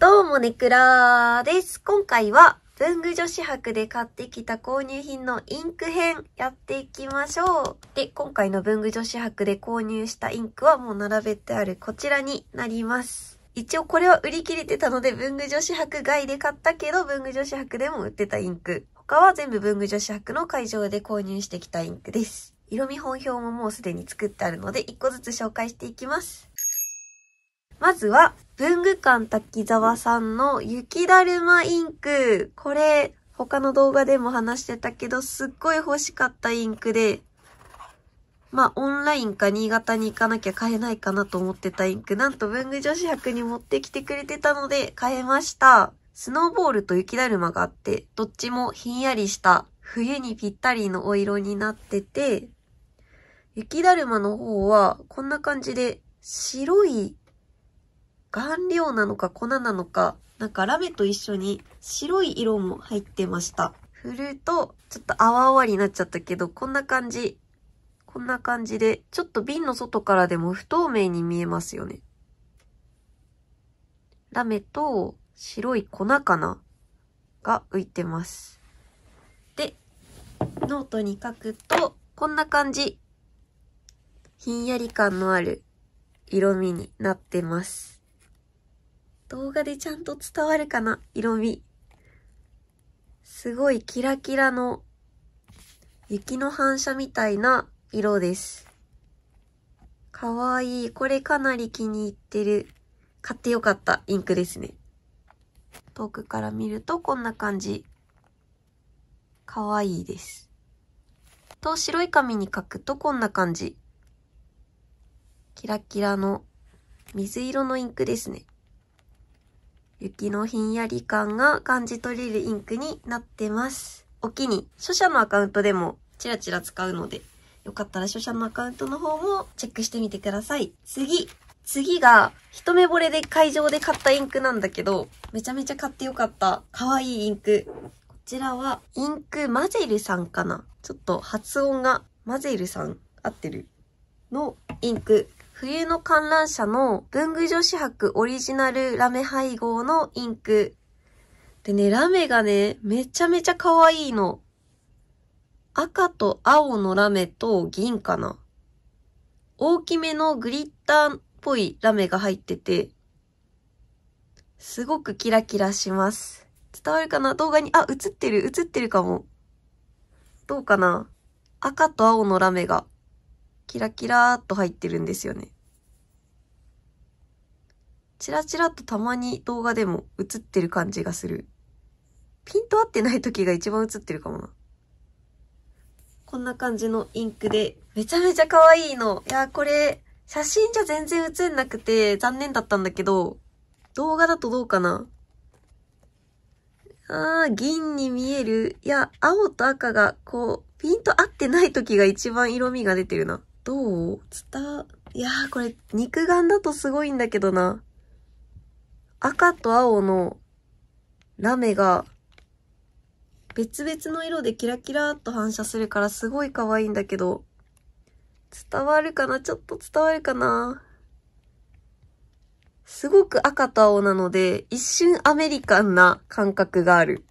どうもねくらーです。今回は文具女子博で買ってきた購入品のインク編やっていきましょう。で、今回の文具女子博で購入したインクはもう並べてあるこちらになります。一応これは売り切れてたので文具女子博外で買ったけど文具女子博でも売ってたインク。他は全部文具女子博の会場で購入してきたインクです。色見本表ももうすでに作ってあるので1個ずつ紹介していきます。まずは、文具館滝沢さんの雪だるまインク。これ、他の動画でも話してたけど、すっごい欲しかったインクで、まあ、オンラインか新潟に行かなきゃ買えないかなと思ってたインク、なんと文具女子博に持ってきてくれてたので買えました。スノーボールと雪だるまがあって、どっちもひんやりした冬にぴったりのお色になってて、雪だるまの方はこんな感じで白い顔料なのか粉なのか、なんかラメと一緒に白い色も入ってました。振ると、ちょっと泡泡になっちゃったけど、こんな感じ。こんな感じで、ちょっと瓶の外からでも不透明に見えますよね。ラメと白い粉かなが浮いてます。で、ノートに書くと、こんな感じ。ひんやり感のある色味になってます。動画でちゃんと伝わるかな色味。すごいキラキラの雪の反射みたいな色です。かわいい。これかなり気に入ってる。買ってよかったインクですね。遠くから見るとこんな感じ。かわいいです。と、白い紙に書くとこんな感じ。キラキラの水色のインクですね。雪のひんやり感が感じ取れるインクになってます。お気に、著者のアカウントでもチラチラ使うので、よかったら著者のアカウントの方もチェックしてみてください。次次が、一目惚れで会場で買ったインクなんだけど、めちゃめちゃ買ってよかった。かわいいインク。こちらは、インクマゼルさんかなちょっと発音が、マゼルさん合ってるのインク冬の観覧車の文具女子博オリジナルラメ配合のインク。でね、ラメがね、めちゃめちゃ可愛いの。赤と青のラメと銀かな。大きめのグリッターっぽいラメが入ってて、すごくキラキラします。伝わるかな動画に、あ、映ってる、映ってるかも。どうかな赤と青のラメがキラキラーっと入ってるんですよね。チラチラとたまに動画でも映ってる感じがする。ピント合ってない時が一番映ってるかもな。こんな感じのインクで、めちゃめちゃ可愛いの。いや、これ、写真じゃ全然映んなくて残念だったんだけど、動画だとどうかなあー、銀に見える。いや、青と赤が、こう、ピンと合ってない時が一番色味が出てるな。どう伝、いやーこれ肉眼だとすごいんだけどな。赤と青のラメが別々の色でキラキラっと反射するからすごい可愛いんだけど、伝わるかなちょっと伝わるかなすごく赤と青なので、一瞬アメリカンな感覚がある。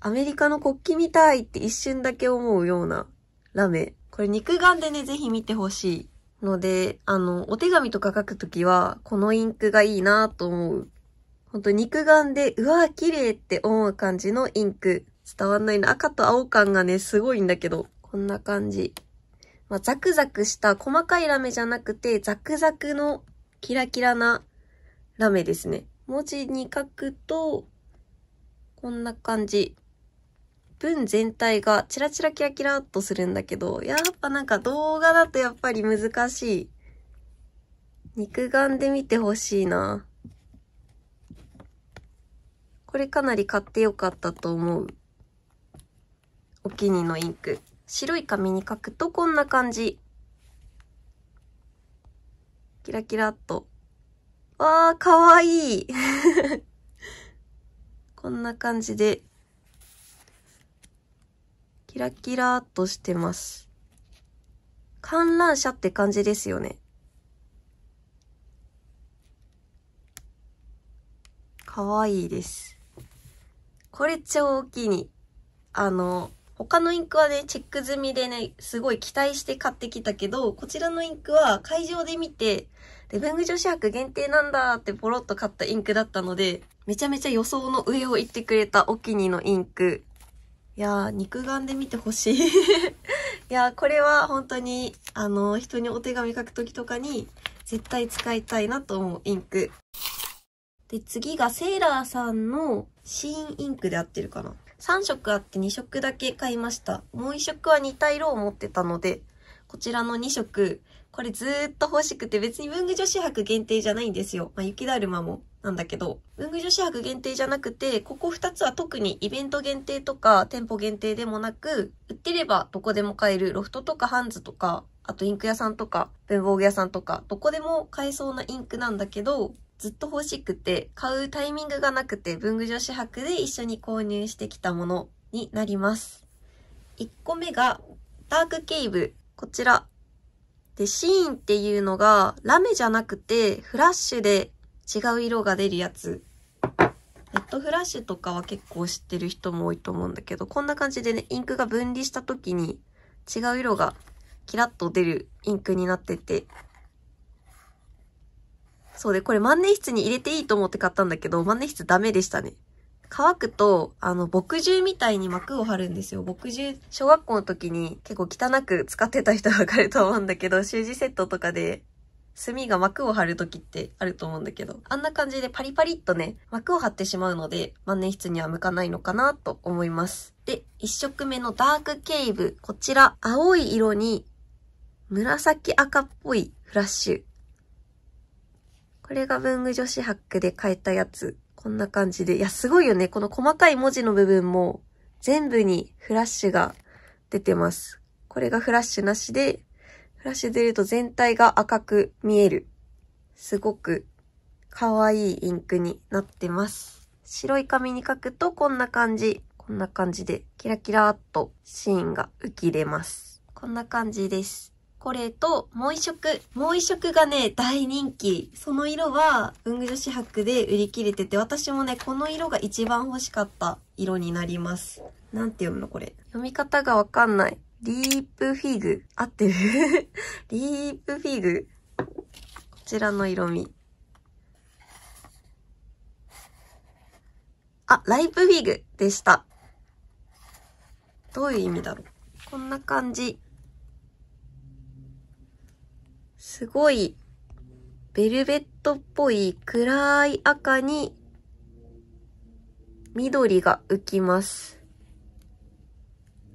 アメリカの国旗みたいって一瞬だけ思うようなラメ。これ肉眼でね、ぜひ見てほしいので、あの、お手紙とか書くときは、このインクがいいなと思う。ほんと肉眼で、うわー綺麗って思う感じのインク。伝わんないな。赤と青感がね、すごいんだけど。こんな感じ。まあ、ザクザクした細かいラメじゃなくて、ザクザクのキラキラなラメですね。文字に書くと、こんな感じ。文全体がチラチラキラキラっとするんだけど、やっぱなんか動画だとやっぱり難しい。肉眼で見てほしいな。これかなり買ってよかったと思う。お気に入りのインク。白い紙に書くとこんな感じ。キラキラっと。わー、かわいい こんな感じでキラキラーとしてます。観覧車って感じですよね。かわいいです。これ超大きいに。あの、他のインクはね、チェック済みでね、すごい期待して買ってきたけど、こちらのインクは会場で見て、デブング女子博限定なんだってポロッと買ったインクだったので、めちゃめちゃ予想の上を行ってくれたおキにのインク。いや肉眼で見てほしい いやこれは本当に、あの、人にお手紙書くときとかに、絶対使いたいなと思うインク。で、次がセーラーさんのシーンインクで合ってるかな。3色あって2色だけ買いました。もう1色は似た色を持ってたので、こちらの2色、これずーっと欲しくて別に文具女子博限定じゃないんですよ。まあ、雪だるまもなんだけど、文具女子博限定じゃなくて、ここ2つは特にイベント限定とか店舗限定でもなく、売ってればどこでも買えるロフトとかハンズとか、あとインク屋さんとか、文房具屋さんとか、どこでも買えそうなインクなんだけど、ずっと欲しくて、買うタイミングがなくて、文具女子博で一緒に購入してきたものになります。1個目が、ダークケイブ。こちら。で、シーンっていうのが、ラメじゃなくて、フラッシュで違う色が出るやつ。ネットフラッシュとかは結構知ってる人も多いと思うんだけど、こんな感じでね、インクが分離した時に違う色がキラッと出るインクになってて。そうで、これ万年筆に入れていいと思って買ったんだけど、万年筆ダメでしたね。乾くと、あの、墨汁みたいに膜を張るんですよ。墨汁、小学校の時に結構汚く使ってた人はわかると思うんだけど、習字セットとかで墨が膜を張る時ってあると思うんだけど、あんな感じでパリパリっとね、膜を張ってしまうので、万年筆には向かないのかなと思います。で、1色目のダークケイブ。こちら、青い色に紫赤っぽいフラッシュ。これが文具女子ハッで変えたやつ。こんな感じで。いや、すごいよね。この細かい文字の部分も全部にフラッシュが出てます。これがフラッシュなしで、フラッシュデルと全体が赤く見える。すごく可愛いインクになってます。白い紙に書くとこんな感じ。こんな感じでキラキラっとシーンが浮き出ます。こんな感じです。これと、もう一色。もう一色がね、大人気。その色は、文具女子博で売り切れてて、私もね、この色が一番欲しかった色になります。なんて読むのこれ。読み方がわかんない。リープフィグ。合ってる リープフィグ。こちらの色味。あ、ライプフィグでした。どういう意味だろう。こんな感じ。すごい、ベルベットっぽい暗い赤に、緑が浮きます。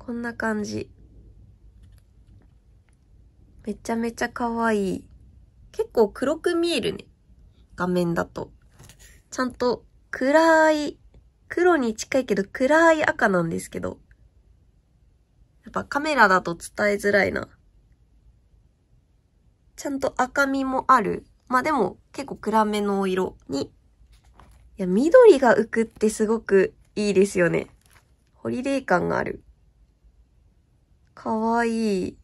こんな感じ。めちゃめちゃ可愛い。結構黒く見えるね。画面だと。ちゃんと暗い、黒に近いけど暗い赤なんですけど。やっぱカメラだと伝えづらいな。ちゃんと赤みもある。まあでも結構暗めの色に。いや、緑が浮くってすごくいいですよね。ホリデー感がある。かわいい。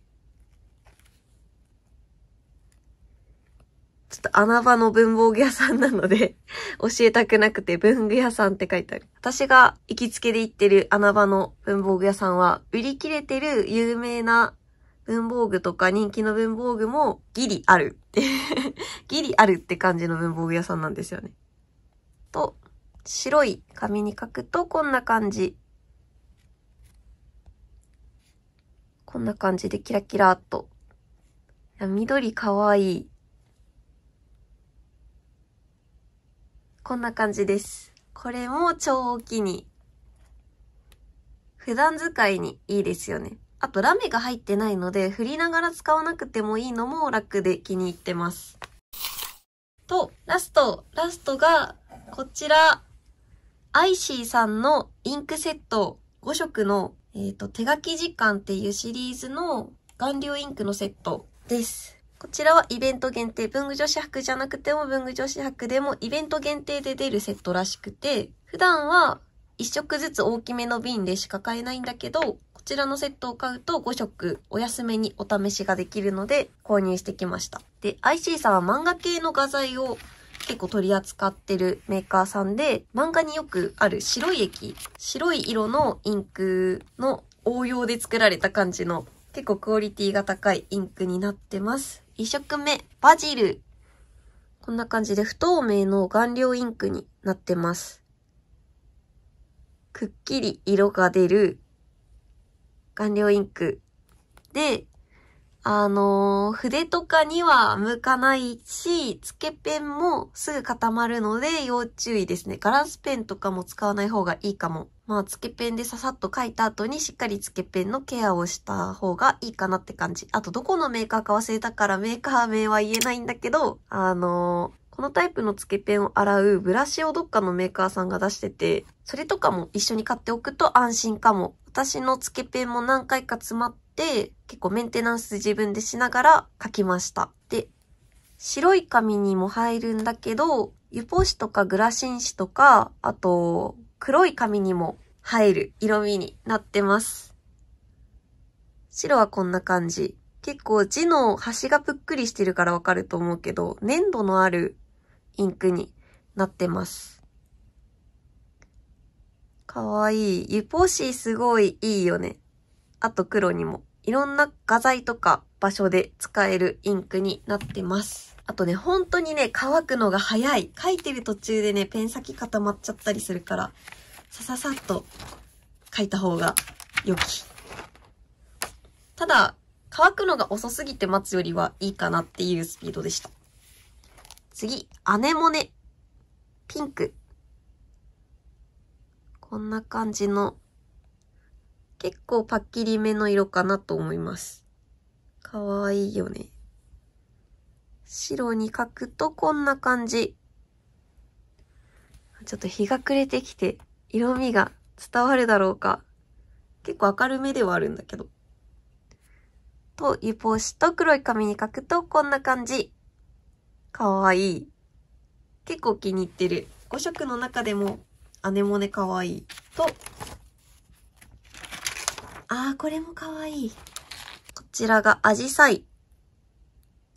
ちょっと穴場の文房具屋さんなので 教えたくなくて文具屋さんって書いてある。私が行きつけで行ってる穴場の文房具屋さんは、売り切れてる有名な文房具とか人気の文房具もギリある。ギリあるって感じの文房具屋さんなんですよね。と、白い紙に書くとこんな感じ。こんな感じでキラキラっと。緑かわいい。こんな感じです。これも超大きに。普段使いにいいですよね。あとラメが入ってないので、振りながら使わなくてもいいのも楽で気に入ってます。と、ラスト。ラストが、こちら。アイシーさんのインクセット5色の、えっ、ー、と、手書き時間っていうシリーズの顔料インクのセットです。こちらはイベント限定、文具女子博じゃなくても文具女子博でもイベント限定で出るセットらしくて、普段は1食ずつ大きめの瓶でしか買えないんだけど、こちらのセットを買うと5色お安めにお試しができるので購入してきました。で、IC さんは漫画系の画材を結構取り扱ってるメーカーさんで、漫画によくある白い液、白い色のインクの応用で作られた感じの結構クオリティが高いインクになってます。一色目、バジル。こんな感じで不透明の顔料インクになってます。くっきり色が出る顔料インクで、あのー、筆とかには向かないし、付けペンもすぐ固まるので要注意ですね。ガラスペンとかも使わない方がいいかも。まあ、付けペンでささっと書いた後にしっかり付けペンのケアをした方がいいかなって感じ。あと、どこのメーカーか忘れたからメーカー名は言えないんだけど、あのこのタイプの付けペンを洗うブラシをどっかのメーカーさんが出してて、それとかも一緒に買っておくと安心かも。私の付けペンも何回か詰まって、結構メンテナンス自分でしながら書きました。で、白い紙にも入るんだけど、湯ポ紙とかグラシン紙とか、あと、黒い紙にも入る色味になってます。白はこんな感じ。結構字の端がぷっくりしてるからわかると思うけど、粘土のあるインクになってます。かわいい。ユポシーすごいいいよね。あと黒にも。いろんな画材とか場所で使えるインクになってます。あとね、本当にね、乾くのが早い。書いてる途中でね、ペン先固まっちゃったりするから、さささっと書いた方が良き。ただ、乾くのが遅すぎて待つよりはいいかなっていうスピードでした。次、アネモネ。ピンク。こんな感じの、結構パッキリめの色かなと思います。かわいいよね。白に描くとこんな感じ。ちょっと日が暮れてきて、色味が伝わるだろうか。結構明るめではあるんだけど。と、湯ポーシと黒い紙に描くとこんな感じ。かわいい。結構気に入ってる。5色の中でも、アネモネかわいい。と、あー、これもかわいい。こちらがアジサイ。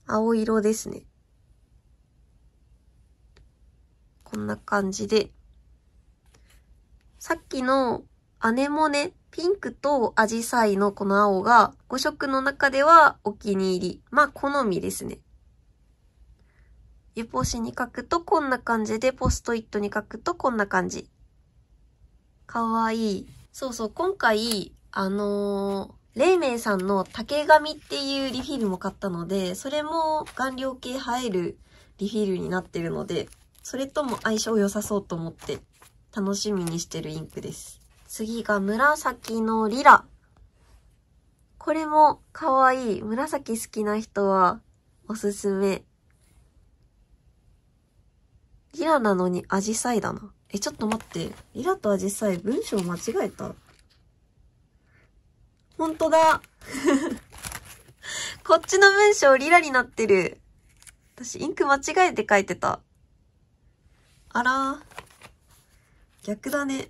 青色ですね。こんな感じで。さっきのアネモネ、ピンクとアジサイのこの青が5色の中ではお気に入り。まあ、好みですね。湯ぽしに書くとこんな感じで、ポストイットに書くとこんな感じ。かわいい。そうそう、今回、あのー、レイメイさんの竹紙っていうリフィルも買ったので、それも顔料系映えるリフィルになってるので、それとも相性良さそうと思って楽しみにしてるインクです。次が紫のリラ。これも可愛い。紫好きな人はおすすめ。リラなのにアジサイだな。え、ちょっと待って。リラとアジサイ、文章間違えた。ほんとだ こっちの文章リラになってる。私、インク間違えて書いてた。あら逆だね。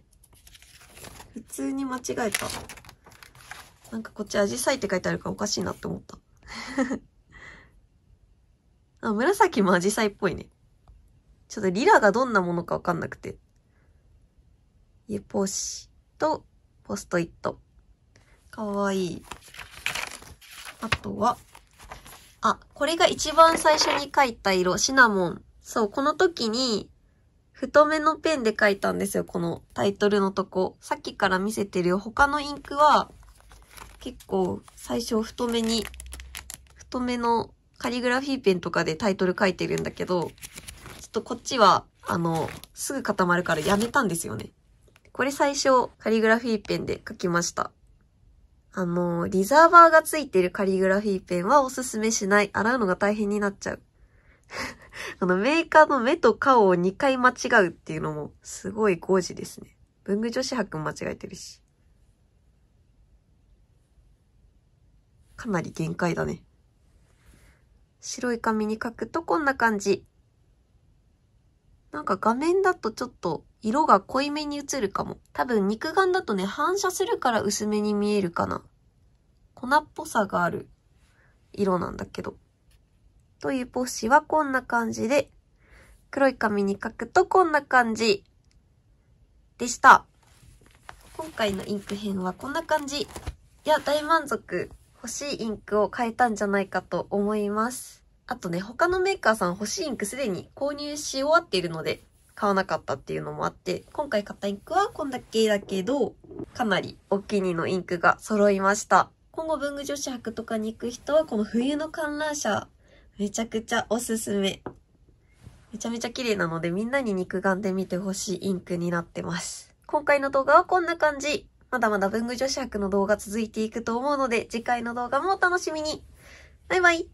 普通に間違えた。なんかこっちアジサイって書いてあるからおかしいなって思った。あ、紫もアジサイっぽいね。ちょっとリラがどんなものかわかんなくて。ゆぽしと、ポストイット。かわいい。あとは、あ、これが一番最初に描いた色、シナモン。そう、この時に、太めのペンで描いたんですよ、このタイトルのとこ。さっきから見せてる他のインクは、結構最初太めに、太めのカリグラフィーペンとかでタイトル書いてるんだけど、とこっちは、あの、すぐ固まるからやめたんですよね。これ最初、カリグラフィーペンで書きました。あの、リザーバーがついてるカリグラフィーペンはおすすめしない。洗うのが大変になっちゃう。あの、メーカーの目と顔を2回間違うっていうのも、すごい工事ですね。文具女子博も間違えてるし。かなり限界だね。白い紙に書くとこんな感じ。なんか画面だとちょっと色が濃いめに映るかも。多分肉眼だとね、反射するから薄めに見えるかな。粉っぽさがある色なんだけど。というポッシはこんな感じで、黒い紙に書くとこんな感じでした。今回のインク編はこんな感じ。いや、大満足。欲しいインクを変えたんじゃないかと思います。あとね、他のメーカーさん欲しいインクすでに購入し終わっているので、買わなかったっていうのもあって、今回買ったインクはこんだけだけど、かなりお気に入りのインクが揃いました。今後文具女子博とかに行く人は、この冬の観覧車、めちゃくちゃおすすめ。めちゃめちゃ綺麗なので、みんなに肉眼で見てほしいインクになってます。今回の動画はこんな感じ。まだまだ文具女子博の動画続いていくと思うので、次回の動画もお楽しみに。バイバイ。